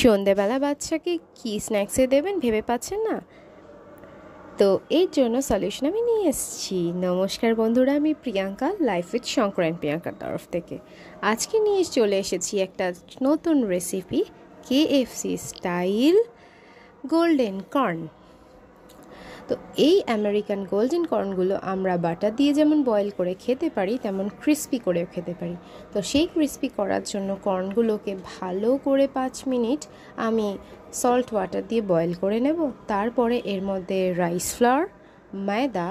সন্ধেবেলা বাচ্চাকে কি স্ন্যাক্সে দেবেন ভেবে পাচ্ছেন না তো এর জন্য সলিউশন আমি নিয়ে এসেছি নমস্কার বন্ধুরা আমি প্রিয়াঙ্কা লাইফ উইথ শঙ্কর প্রিয়াঙ্কার তরফ থেকে আজকে নিয়ে চলে এসেছি একটা নতুন recipe KFC style golden corn তো এই আমেরিকান গোল্ডেন কর্নগুলো আমরা বাটার দিয়ে যেমন বয়েল করে খেতে পারি তেমন ক্রিস্পি করেও খেতে পারি তো সেই ক্রিস্পি করার জন্য কর্নগুলোকে ভালো করে পাঁচ মিনিট আমি সল্ট ওয়াটার দিয়ে বয়েল করে নেব তারপরে এর মধ্যে রাইস ফ্লাওয়ার ময়দা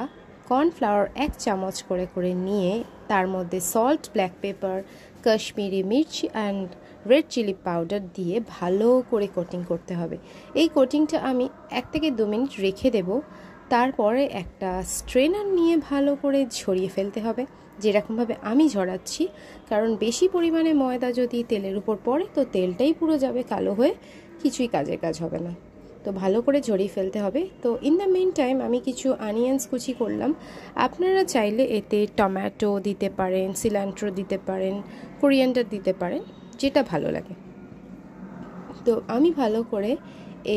কর্নফ্লাওয়ার এক চামচ করে করে নিয়ে তার মধ্যে সল্ট ব্ল্যাক পেপার কাশ্মীরি মির্চ অ্যান্ড রেড চিলি পাউডার দিয়ে ভালো করে কোটিং করতে হবে এই কোটিংটা আমি এক থেকে দু মিনিট রেখে দেব তারপরে একটা স্ট্রেনার নিয়ে ভালো করে ঝরিয়ে ফেলতে হবে যেরকমভাবে আমি ঝরাচ্ছি কারণ বেশি পরিমাণে ময়দা যদি তেলের উপর পড়ে তো তেলটাই পুরো যাবে কালো হয়ে কিছুই কাজের কাজ হবে না তো ভালো করে ঝরিয়ে ফেলতে হবে তো ইন দ্য মেন টাইম আমি কিছু আনিয়ন্স কুচি করলাম আপনারা চাইলে এতে টমেটো দিতে পারেন সিলান্ট্রো দিতে পারেন কোরিয়ান্ডার দিতে পারেন যেটা ভালো লাগে তো আমি ভালো করে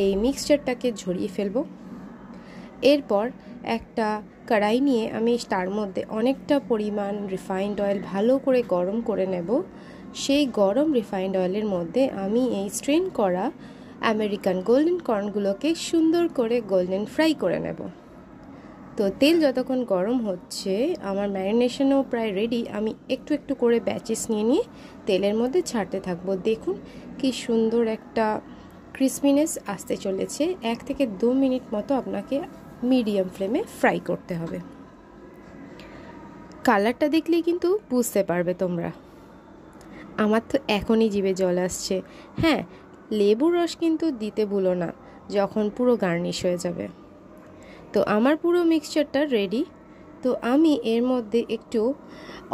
এই মিক্সচারটাকে ঝরিয়ে ফেলবো এরপর একটা কড়াই নিয়ে আমি তার মধ্যে অনেকটা পরিমাণ রিফাইন্ড অয়েল ভালো করে গরম করে নেব সেই গরম রিফাইন্ড অয়েলের মধ্যে আমি এই স্ট্রেন করা আমেরিকান গোল্ডেন কর্নগুলোকে সুন্দর করে গোল্ডেন ফ্রাই করে নেব তো তেল যতক্ষণ গরম হচ্ছে আমার ম্যারিনেশনও প্রায় রেডি আমি একটু একটু করে ব্যাচেস নিয়ে নিয়ে তেলের মধ্যে ছাড়তে থাকবো দেখুন কি সুন্দর একটা ক্রিসমিনেস আসতে চলেছে এক থেকে দু মিনিট মতো আপনাকে মিডিয়াম ফ্লেমে ফ্রাই করতে হবে কালারটা দেখলেই কিন্তু বুঝতে পারবে তোমরা আমার তো এখনই জিভে জল আসছে হ্যাঁ লেবুর রস কিন্তু দিতে ভুলো না যখন পুরো গার্নিশ হয়ে যাবে তো আমার পুরো মিক্সচারটা রেডি তো আমি এর মধ্যে একটু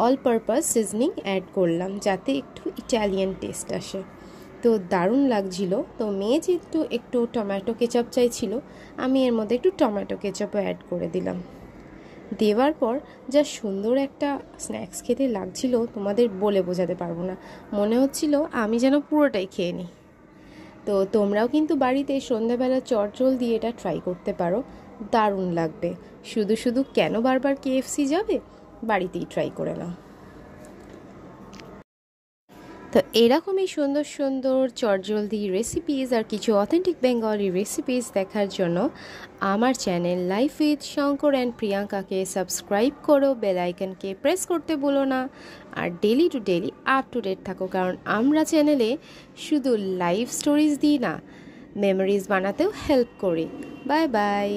অল পারপাস সিজনিং অ্যাড করলাম যাতে একটু ইটালিয়ান টেস্ট আসে তো দারুণ লাগছিল তো মেয়ে যেহেতু একটু টমেটো কেচাপ চাইছিল আমি এর মধ্যে একটু টমেটো কেচাপও অ্যাড করে দিলাম দেওয়ার পর যা সুন্দর একটা স্ন্যাক্স খেতে লাগছিল তোমাদের বলে বোঝাতে পারবো না মনে হচ্ছিল আমি যেন পুরোটাই খেয়ে নিই তো তোমরাও কিন্তু বাড়িতে সন্ধ্যাবেলা চটজল দিয়ে এটা ট্রাই করতে পারো দারুণ লাগবে শুধু শুধু কেন বারবার কেএফসি যাবে বাড়িতেই ট্রাই করে নাও তো এরকমই সুন্দর সুন্দর চটজলদি রেসিপিস আর কিছু অথেন্টিক বেঙ্গলি রেসিপিস দেখার জন্য আমার channel life with Shankar and প্রিয়াঙ্কাকে সাবস্ক্রাইব করো বেলাইকনকে প্রেস করতে বলো না আর daily to daily up to date থাকো কারণ আমরা চ্যানেলে শুধু লাইভ স্টোরিজ দিই না মেমোরিজ বানাতেও হেল্প করি বাই বাই